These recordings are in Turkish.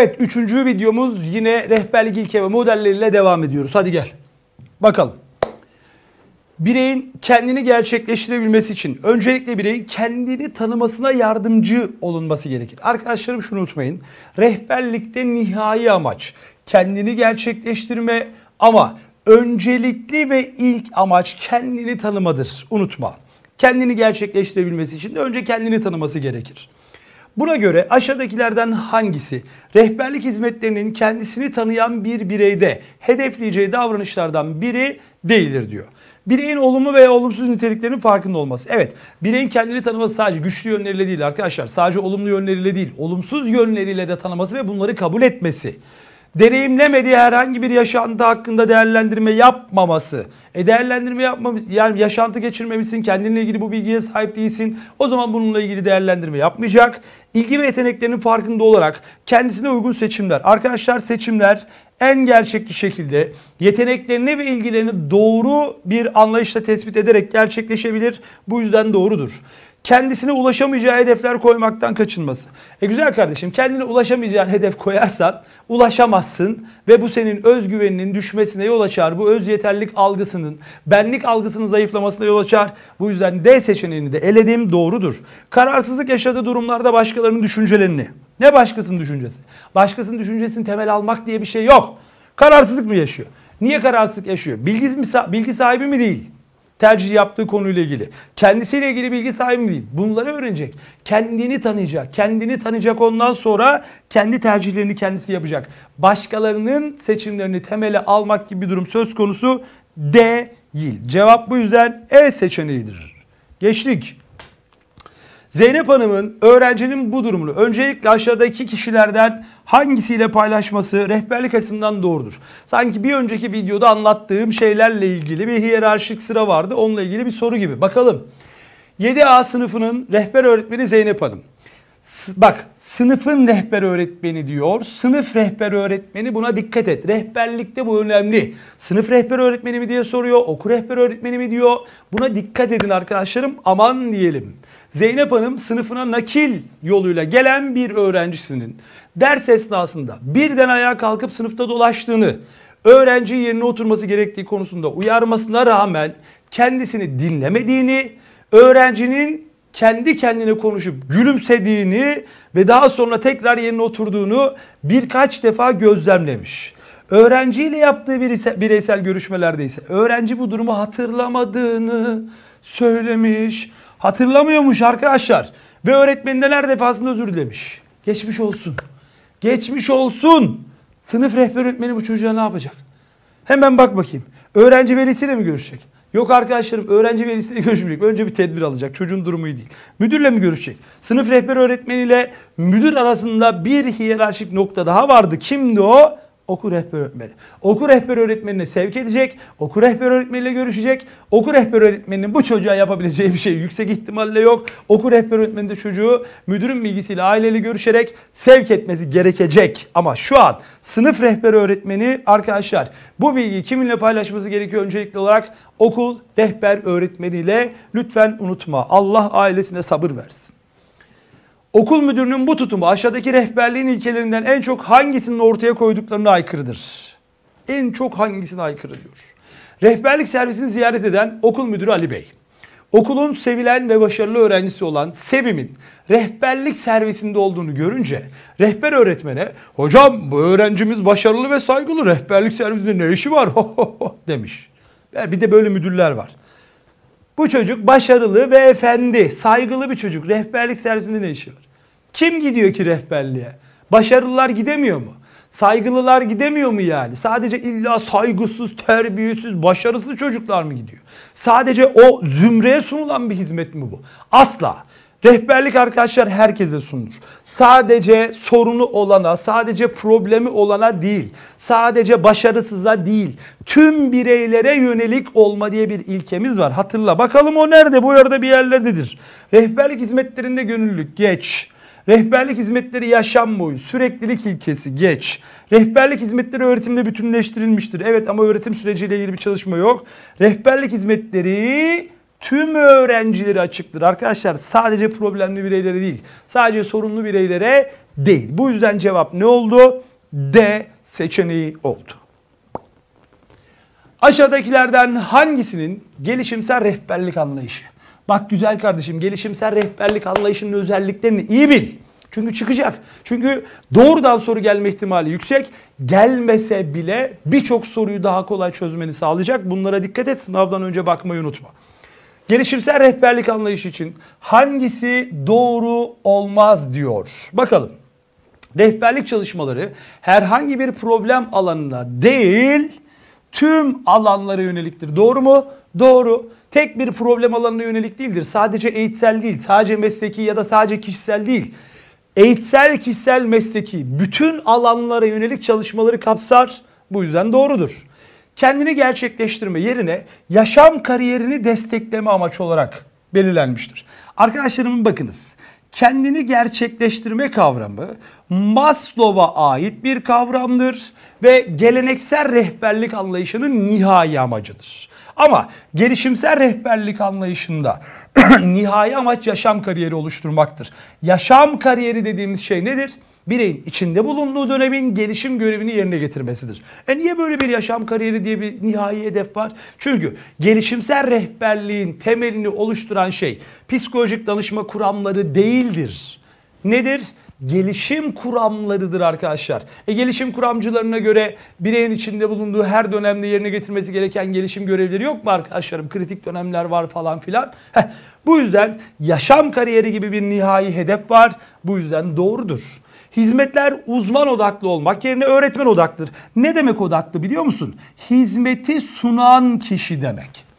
Evet üçüncü videomuz yine rehberlik ilke ve modelleriyle devam ediyoruz. Hadi gel. Bakalım. Bireyin kendini gerçekleştirebilmesi için öncelikle bireyin kendini tanımasına yardımcı olunması gerekir. Arkadaşlarım şunu unutmayın. Rehberlikte nihai amaç kendini gerçekleştirme ama öncelikli ve ilk amaç kendini tanımadır. Unutma. Kendini gerçekleştirebilmesi için de önce kendini tanıması gerekir. Buna göre aşağıdakilerden hangisi rehberlik hizmetlerinin kendisini tanıyan bir bireyde hedefleyeceği davranışlardan biri değildir diyor. Bireyin olumlu veya olumsuz niteliklerinin farkında olması. Evet bireyin kendini tanıması sadece güçlü yönleriyle değil arkadaşlar. Sadece olumlu yönleriyle değil olumsuz yönleriyle de tanıması ve bunları kabul etmesi deneyimlemediği herhangi bir yaşantı hakkında değerlendirme yapmaması. E değerlendirme yapmamış yani yaşantı geçirmemişsin kendinle ilgili bu bilgiye sahip değilsin. O zaman bununla ilgili değerlendirme yapmayacak. İlgi ve yeteneklerinin farkında olarak kendisine uygun seçimler. Arkadaşlar seçimler en gerçekçi şekilde yeteneklerini ve ilgilerini doğru bir anlayışla tespit ederek gerçekleşebilir. Bu yüzden doğrudur kendisine ulaşamayacağı hedefler koymaktan kaçınması. E güzel kardeşim kendine ulaşamayacağın hedef koyarsan ulaşamazsın ve bu senin özgüveninin düşmesine yol açar. Bu öz yeterlilik algısının, benlik algısının zayıflamasına yol açar. Bu yüzden D seçeneğini de eledim doğrudur. Kararsızlık yaşadığı durumlarda başkalarının düşüncelerini. Ne başkasının düşüncesi? Başkasının düşüncesini temel almak diye bir şey yok. Kararsızlık mı yaşıyor? Niye kararsızlık yaşıyor? Bilgi, bilgi sahibi mi değil? tercih yaptığı konuyla ilgili. Kendisiyle ilgili bilgi sahibi değil. Bunları öğrenecek. Kendini tanıyacak. Kendini tanıyacak ondan sonra kendi tercihlerini kendisi yapacak. Başkalarının seçimlerini temele almak gibi bir durum söz konusu değil. Cevap bu yüzden E seçeneğidir. Geçtik. Zeynep Hanım'ın öğrencinin bu durumunu öncelikle aşağıdaki kişilerden hangisiyle paylaşması rehberlik açısından doğrudur. Sanki bir önceki videoda anlattığım şeylerle ilgili bir hiyerarşik sıra vardı. Onunla ilgili bir soru gibi. Bakalım. 7A sınıfının rehber öğretmeni Zeynep Hanım. Bak sınıfın rehber öğretmeni diyor. Sınıf rehber öğretmeni buna dikkat et. Rehberlikte bu önemli. Sınıf rehber öğretmeni mi diye soruyor. Okul rehber öğretmeni mi diyor. Buna dikkat edin arkadaşlarım. Aman diyelim. Zeynep Hanım sınıfına nakil yoluyla gelen bir öğrencisinin ders esnasında birden ayağa kalkıp sınıfta dolaştığını, öğrenci yerine oturması gerektiği konusunda uyarmasına rağmen kendisini dinlemediğini, öğrencinin kendi kendine konuşup gülümsediğini ve daha sonra tekrar yerine oturduğunu birkaç defa gözlemlemiş. Öğrenciyle yaptığı bireysel görüşmelerde ise öğrenci bu durumu hatırlamadığını söylemiş. Hatırlamıyormuş arkadaşlar. Ve öğretmeninden her defasında özür dilemiş. Geçmiş olsun. Geçmiş olsun. Sınıf rehber öğretmeni bu çocuğa ne yapacak? Hemen bak bakayım. Öğrenci velisiyle mi görüşecek? Yok arkadaşlarım öğrenci velisiyle görüşmeyecek. Önce bir tedbir alacak. Çocuğun durumu iyi değil. Müdürle mi görüşecek? Sınıf rehber öğretmeniyle müdür arasında bir hiyerarşik nokta daha vardı. Kimdi o? oku rehber öğretmeni. Oku rehber öğretmenine sevk edecek. Oku rehber öğretmeniyle görüşecek. Oku rehber öğretmeninin bu çocuğa yapabileceği bir şey yüksek ihtimalle yok. Oku rehber öğretmeni de çocuğu müdürün bilgisiyle aileyle görüşerek sevk etmesi gerekecek. Ama şu an sınıf rehber öğretmeni arkadaşlar bu bilgiyi kiminle paylaşması gerekiyor öncelikli olarak okul rehber öğretmeniyle lütfen unutma. Allah ailesine sabır versin. Okul müdürünün bu tutumu aşağıdaki rehberliğin ilkelerinden en çok hangisinin ortaya koyduklarına aykırıdır? En çok hangisine aykırı diyor. Rehberlik servisini ziyaret eden okul müdürü Ali Bey. Okulun sevilen ve başarılı öğrencisi olan Sevim'in rehberlik servisinde olduğunu görünce rehber öğretmene hocam bu öğrencimiz başarılı ve saygılı rehberlik servisinde ne işi var demiş. Bir de böyle müdürler var. Bu çocuk başarılı ve efendi, saygılı bir çocuk. Rehberlik servisinde ne işi var? Kim gidiyor ki rehberliğe? Başarılılar gidemiyor mu? Saygılılar gidemiyor mu yani? Sadece illa saygısız, terbiyesiz, başarısız çocuklar mı gidiyor? Sadece o zümreye sunulan bir hizmet mi bu? Asla. Rehberlik arkadaşlar herkese sunulur. Sadece sorunu olana, sadece problemi olana değil, sadece başarısıza değil, tüm bireylere yönelik olma diye bir ilkemiz var. Hatırla bakalım o nerede? Bu arada bir yerlerdedir. Rehberlik hizmetlerinde gönüllülük geç. Rehberlik hizmetleri yaşam boyu, süreklilik ilkesi geç. Rehberlik hizmetleri öğretimde bütünleştirilmiştir. Evet ama öğretim süreciyle ilgili bir çalışma yok. Rehberlik hizmetleri tüm öğrencileri açıktır. Arkadaşlar sadece problemli bireylere değil, sadece sorunlu bireylere değil. Bu yüzden cevap ne oldu? D seçeneği oldu. Aşağıdakilerden hangisinin gelişimsel rehberlik anlayışı? Bak güzel kardeşim gelişimsel rehberlik anlayışının özelliklerini iyi bil. Çünkü çıkacak. Çünkü doğrudan soru gelme ihtimali yüksek. Gelmese bile birçok soruyu daha kolay çözmeni sağlayacak. Bunlara dikkat et. Sınavdan önce bakmayı unutma. Gelişimsel rehberlik anlayışı için hangisi doğru olmaz diyor. Bakalım. Rehberlik çalışmaları herhangi bir problem alanına değil tüm alanlara yöneliktir. Doğru mu? Doğru. Tek bir problem alanına yönelik değildir. Sadece eğitsel değil, sadece mesleki ya da sadece kişisel değil. Eğitsel, kişisel, mesleki bütün alanlara yönelik çalışmaları kapsar. Bu yüzden doğrudur kendini gerçekleştirme yerine yaşam kariyerini destekleme amaç olarak belirlenmiştir. Arkadaşlarım bakınız kendini gerçekleştirme kavramı Maslow'a ait bir kavramdır ve geleneksel rehberlik anlayışının nihai amacıdır. Ama gelişimsel rehberlik anlayışında nihai amaç yaşam kariyeri oluşturmaktır. Yaşam kariyeri dediğimiz şey nedir? bireyin içinde bulunduğu dönemin gelişim görevini yerine getirmesidir. E niye böyle bir yaşam kariyeri diye bir nihai hedef var? Çünkü gelişimsel rehberliğin temelini oluşturan şey psikolojik danışma kuramları değildir. Nedir? gelişim kuramlarıdır arkadaşlar. E, gelişim kuramcılarına göre bireyin içinde bulunduğu her dönemde yerine getirmesi gereken gelişim görevleri yok mu arkadaşlarım? Kritik dönemler var falan filan. Heh, bu yüzden yaşam kariyeri gibi bir nihai hedef var. Bu yüzden doğrudur. Hizmetler uzman odaklı olmak yerine öğretmen odaklıdır. Ne demek odaklı biliyor musun? Hizmeti sunan kişi demek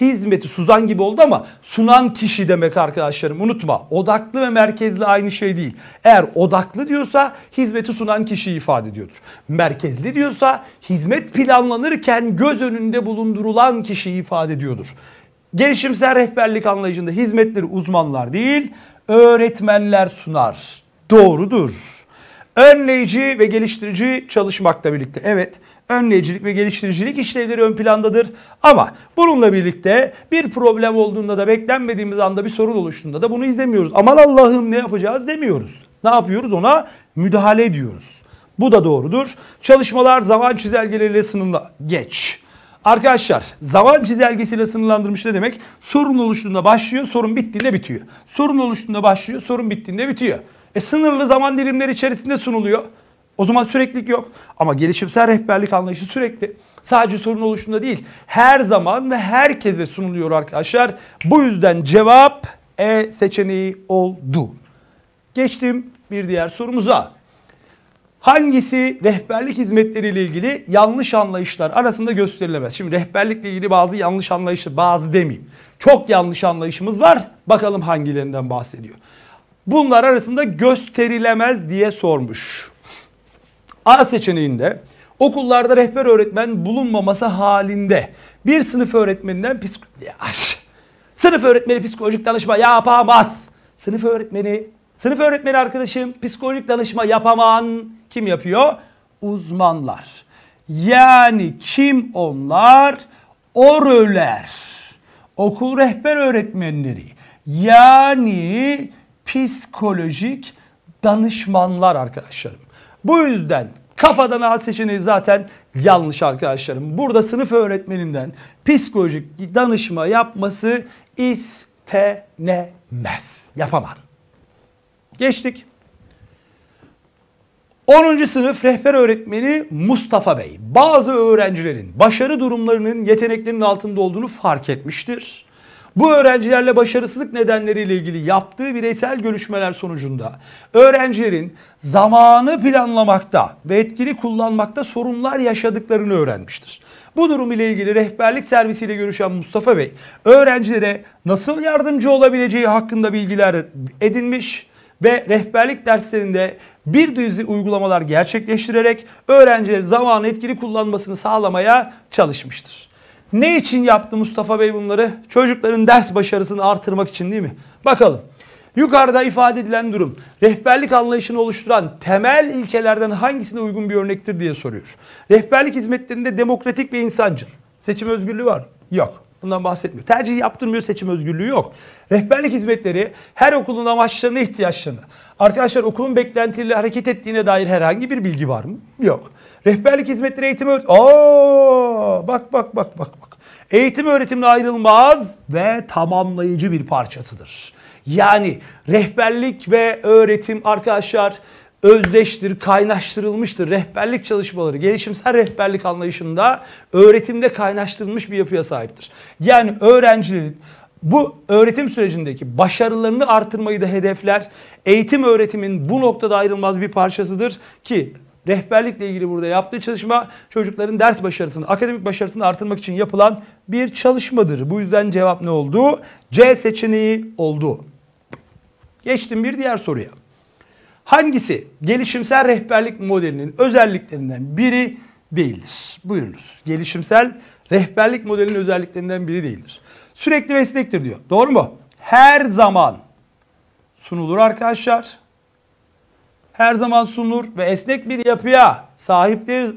hizmeti Suzan gibi oldu ama sunan kişi demek arkadaşlarım unutma. Odaklı ve merkezli aynı şey değil. Eğer odaklı diyorsa hizmeti sunan kişiyi ifade ediyordur. Merkezli diyorsa hizmet planlanırken göz önünde bulundurulan kişiyi ifade ediyordur. Gelişimsel rehberlik anlayışında hizmetleri uzmanlar değil öğretmenler sunar doğrudur. Önleyici ve geliştirici çalışmakla birlikte evet önleyicilik ve geliştiricilik işlevleri ön plandadır. Ama bununla birlikte bir problem olduğunda da beklenmediğimiz anda bir sorun oluştuğunda da bunu izlemiyoruz. Aman Allah'ım ne yapacağız demiyoruz. Ne yapıyoruz ona? Müdahale ediyoruz. Bu da doğrudur. Çalışmalar zaman çizelgeleriyle sınırla geç. Arkadaşlar zaman çizelgesiyle sınırlandırmış ne demek? Sorun oluştuğunda başlıyor, sorun bittiğinde bitiyor. Sorun oluştuğunda başlıyor, sorun bittiğinde bitiyor. E sınırlı zaman dilimleri içerisinde sunuluyor. O zaman süreklilik yok. Ama gelişimsel rehberlik anlayışı sürekli. Sadece sorun oluşunda değil. Her zaman ve herkese sunuluyor arkadaşlar. Bu yüzden cevap E seçeneği oldu. Geçtim bir diğer sorumuza. Hangisi rehberlik hizmetleri ile ilgili yanlış anlayışlar arasında gösterilemez? Şimdi rehberlikle ilgili bazı yanlış anlayışlar, bazı demeyeyim. Çok yanlış anlayışımız var. Bakalım hangilerinden bahsediyor bunlar arasında gösterilemez diye sormuş. A seçeneğinde okullarda rehber öğretmen bulunmaması halinde bir sınıf öğretmeninden psik sınıf öğretmeni psikolojik danışma yapamaz. Sınıf öğretmeni sınıf öğretmeni arkadaşım psikolojik danışma yapamam kim yapıyor? Uzmanlar. Yani kim onlar? Oröler. Okul rehber öğretmenleri. Yani psikolojik danışmanlar arkadaşlarım. Bu yüzden kafadan al seçeneği zaten yanlış arkadaşlarım. Burada sınıf öğretmeninden psikolojik danışma yapması istenemez. Yapamam. Geçtik. 10. sınıf rehber öğretmeni Mustafa Bey bazı öğrencilerin başarı durumlarının yeteneklerinin altında olduğunu fark etmiştir bu öğrencilerle başarısızlık nedenleriyle ilgili yaptığı bireysel görüşmeler sonucunda öğrencilerin zamanı planlamakta ve etkili kullanmakta sorunlar yaşadıklarını öğrenmiştir. Bu durum ile ilgili rehberlik servisiyle görüşen Mustafa Bey, öğrencilere nasıl yardımcı olabileceği hakkında bilgiler edinmiş ve rehberlik derslerinde bir düzü uygulamalar gerçekleştirerek öğrencilerin zamanı etkili kullanmasını sağlamaya çalışmıştır. Ne için yaptı Mustafa Bey bunları? Çocukların ders başarısını artırmak için değil mi? Bakalım. Yukarıda ifade edilen durum rehberlik anlayışını oluşturan temel ilkelerden hangisine uygun bir örnektir diye soruyor. Rehberlik hizmetlerinde demokratik ve insancıl. Seçim özgürlüğü var mı? Yok. Bundan bahsetmiyor. Tercih yaptırmıyor seçim özgürlüğü yok. Rehberlik hizmetleri her okulun amaçlarına ihtiyaçlarını. Arkadaşlar okulun beklentileriyle hareket ettiğine dair herhangi bir bilgi var mı? Yok. Rehberlik hizmetleri eğitim öğretim. Aa, bak bak bak bak bak. Eğitim öğretimle ayrılmaz ve tamamlayıcı bir parçasıdır. Yani rehberlik ve öğretim arkadaşlar özdeştir, kaynaştırılmıştır. Rehberlik çalışmaları gelişimsel rehberlik anlayışında öğretimde kaynaştırılmış bir yapıya sahiptir. Yani öğrencilerin bu öğretim sürecindeki başarılarını artırmayı da hedefler. Eğitim öğretimin bu noktada ayrılmaz bir parçasıdır ki rehberlikle ilgili burada yaptığı çalışma çocukların ders başarısını, akademik başarısını artırmak için yapılan bir çalışmadır. Bu yüzden cevap ne oldu? C seçeneği oldu. Geçtim bir diğer soruya. Hangisi gelişimsel rehberlik modelinin özelliklerinden biri değildir? Buyurunuz. Gelişimsel rehberlik modelinin özelliklerinden biri değildir. Sürekli ve istektir diyor. Doğru mu? Her zaman sunulur arkadaşlar her zaman sunulur ve esnek bir yapıya sahiptir.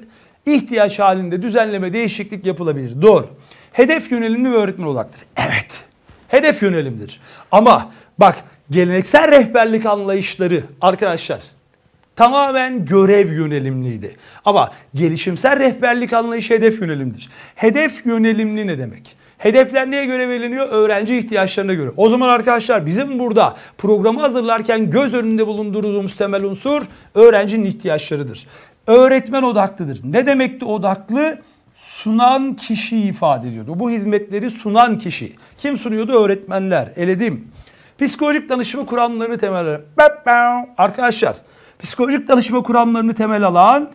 İhtiyaç halinde düzenleme değişiklik yapılabilir. Doğru. Hedef yönelimli ve öğretmen odaktır. Evet. Hedef yönelimdir. Ama bak geleneksel rehberlik anlayışları arkadaşlar tamamen görev yönelimliydi. Ama gelişimsel rehberlik anlayışı hedef yönelimdir. Hedef yönelimli ne demek? Hedefler neye göre veriliyor? Öğrenci ihtiyaçlarına göre. O zaman arkadaşlar bizim burada programı hazırlarken göz önünde bulundurduğumuz temel unsur öğrencinin ihtiyaçlarıdır. Öğretmen odaklıdır. Ne demekti odaklı? Sunan kişi ifade ediyordu. Bu hizmetleri sunan kişi. Kim sunuyordu? Öğretmenler. Eledim. Psikolojik danışma kuramlarını temel alan. Arkadaşlar psikolojik danışma kuramlarını temel alan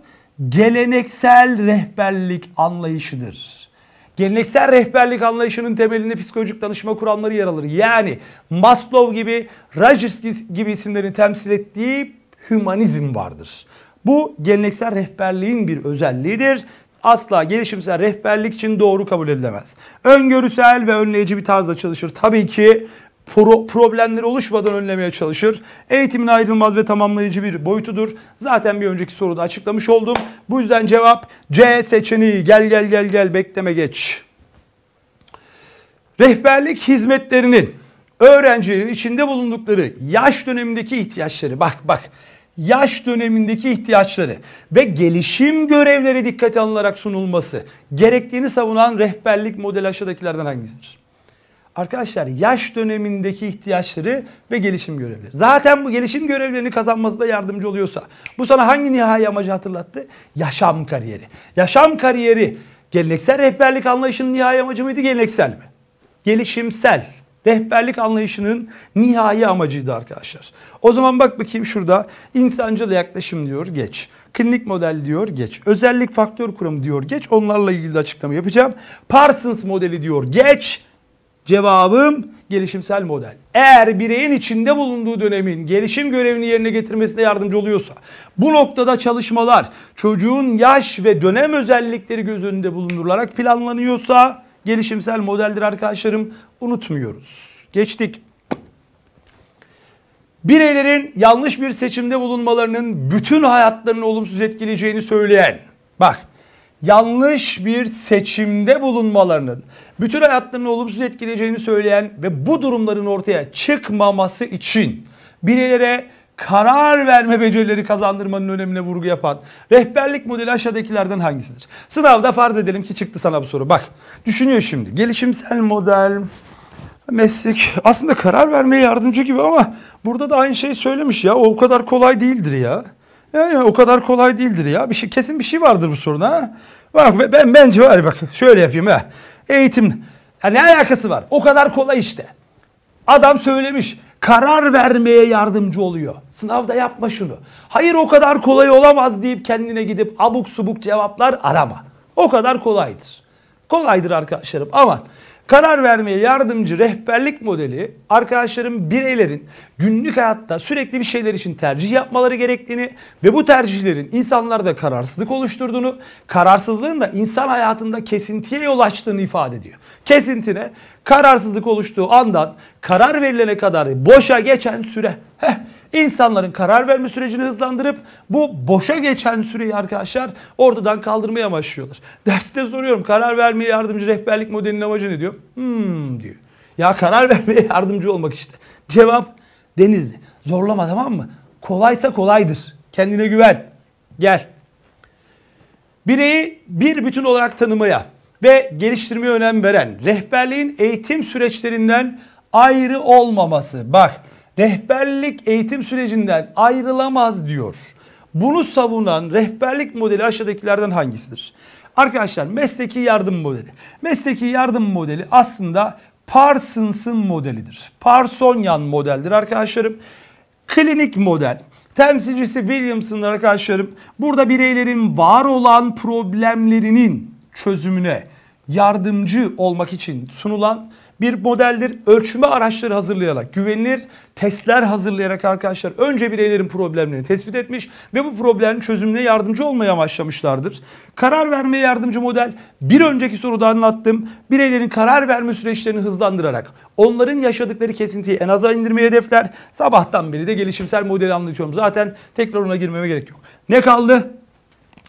geleneksel rehberlik anlayışıdır. Geleneksel rehberlik anlayışının temelinde psikolojik danışma kuramları yer alır. Yani Maslow gibi, Rogers gibi isimlerin temsil ettiği hümanizm vardır. Bu geleneksel rehberliğin bir özelliğidir asla gelişimsel rehberlik için doğru kabul edilemez. Öngörüsel ve önleyici bir tarzda çalışır. Tabii ki pro problemleri oluşmadan önlemeye çalışır. Eğitimin ayrılmaz ve tamamlayıcı bir boyutudur. Zaten bir önceki soruda açıklamış oldum. Bu yüzden cevap C seçeneği. Gel gel gel gel bekleme geç. Rehberlik hizmetlerinin öğrencilerin içinde bulundukları yaş dönemindeki ihtiyaçları bak bak yaş dönemindeki ihtiyaçları ve gelişim görevleri dikkate alınarak sunulması gerektiğini savunan rehberlik modeli aşağıdakilerden hangisidir? Arkadaşlar yaş dönemindeki ihtiyaçları ve gelişim görevleri. Zaten bu gelişim görevlerini kazanmasında yardımcı oluyorsa bu sana hangi nihai amacı hatırlattı? Yaşam kariyeri. Yaşam kariyeri geleneksel rehberlik anlayışının nihai amacı mıydı geleneksel mi? Gelişimsel rehberlik anlayışının nihai amacıydı arkadaşlar. O zaman bak bakayım şurada insancıl yaklaşım diyor geç. Klinik model diyor geç. Özellik faktör kuramı diyor geç. Onlarla ilgili de açıklama yapacağım. Parsons modeli diyor geç. Cevabım gelişimsel model. Eğer bireyin içinde bulunduğu dönemin gelişim görevini yerine getirmesine yardımcı oluyorsa, bu noktada çalışmalar çocuğun yaş ve dönem özellikleri göz önünde bulundurularak planlanıyorsa gelişimsel modeldir arkadaşlarım. Unutmuyoruz. Geçtik. Bireylerin yanlış bir seçimde bulunmalarının bütün hayatlarını olumsuz etkileyeceğini söyleyen, bak yanlış bir seçimde bulunmalarının bütün hayatlarını olumsuz etkileyeceğini söyleyen ve bu durumların ortaya çıkmaması için bireylere karar verme becerileri kazandırmanın önemine vurgu yapan rehberlik modeli aşağıdakilerden hangisidir? Sınavda farz edelim ki çıktı sana bu soru. Bak düşünüyor şimdi. Gelişimsel model meslek aslında karar vermeye yardımcı gibi ama burada da aynı şey söylemiş ya o kadar kolay değildir ya. Yani o kadar kolay değildir ya. Bir şey, kesin bir şey vardır bu soruna. Bak ben bence var bak şöyle yapayım ha. Eğitim ya ne alakası var? O kadar kolay işte. Adam söylemiş. Karar vermeye yardımcı oluyor. Sınavda yapma şunu. Hayır o kadar kolay olamaz deyip kendine gidip abuk subuk cevaplar arama. O kadar kolaydır. Kolaydır arkadaşlarım. Aman Karar vermeye yardımcı rehberlik modeli arkadaşlarım bireylerin günlük hayatta sürekli bir şeyler için tercih yapmaları gerektiğini ve bu tercihlerin insanlarda kararsızlık oluşturduğunu, kararsızlığın da insan hayatında kesintiye yol açtığını ifade ediyor. Kesintine kararsızlık oluştuğu andan karar verilene kadar boşa geçen süre. Heh, insanların karar verme sürecini hızlandırıp bu boşa geçen süreyi arkadaşlar oradan kaldırmaya başlıyorlar. Derste soruyorum karar vermeye yardımcı rehberlik modelinin amacı ne diyor? Hmm diyor. Ya karar vermeye yardımcı olmak işte. Cevap Denizli. Zorlama tamam mı? Kolaysa kolaydır. Kendine güven. Gel. Bireyi bir bütün olarak tanımaya ve geliştirmeye önem veren rehberliğin eğitim süreçlerinden ayrı olmaması. Bak rehberlik eğitim sürecinden ayrılamaz diyor. Bunu savunan rehberlik modeli aşağıdakilerden hangisidir? Arkadaşlar mesleki yardım modeli. Mesleki yardım modeli aslında Parsons'ın modelidir. Parsonyan modeldir arkadaşlarım. Klinik model. Temsilcisi Williamson'dır arkadaşlarım. Burada bireylerin var olan problemlerinin çözümüne yardımcı olmak için sunulan bir modeldir. Ölçme araçları hazırlayarak, güvenilir testler hazırlayarak arkadaşlar önce bireylerin problemlerini tespit etmiş ve bu problemin çözümüne yardımcı olmaya başlamışlardır. Karar vermeye yardımcı model bir önceki soruda anlattım. Bireylerin karar verme süreçlerini hızlandırarak onların yaşadıkları kesintiyi en aza indirmeye hedefler. Sabahtan beri de gelişimsel modeli anlatıyorum. Zaten tekrar ona girmeme gerek yok. Ne kaldı?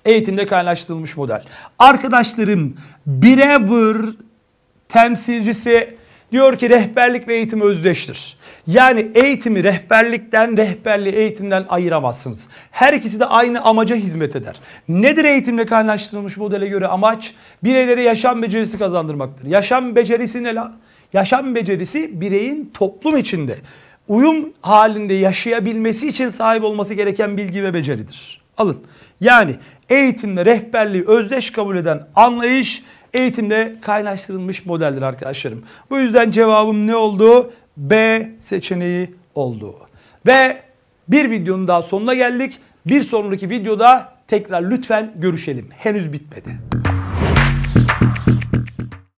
Eğitimde kaynaştırılmış model. Arkadaşlarım birebir temsilcisi Diyor ki rehberlik ve eğitim özdeştir. Yani eğitimi rehberlikten, rehberliği eğitimden ayıramazsınız. Her ikisi de aynı amaca hizmet eder. Nedir eğitimle kaynaştırılmış modele göre amaç? Bireylere yaşam becerisi kazandırmaktır. Yaşam becerisi ne la? Yaşam becerisi bireyin toplum içinde uyum halinde yaşayabilmesi için sahip olması gereken bilgi ve beceridir. Alın. Yani eğitimle rehberliği özdeş kabul eden anlayış eğitimde kaynaştırılmış modeldir arkadaşlarım. Bu yüzden cevabım ne oldu? B seçeneği oldu. Ve bir videonun daha sonuna geldik. Bir sonraki videoda tekrar lütfen görüşelim. Henüz bitmedi.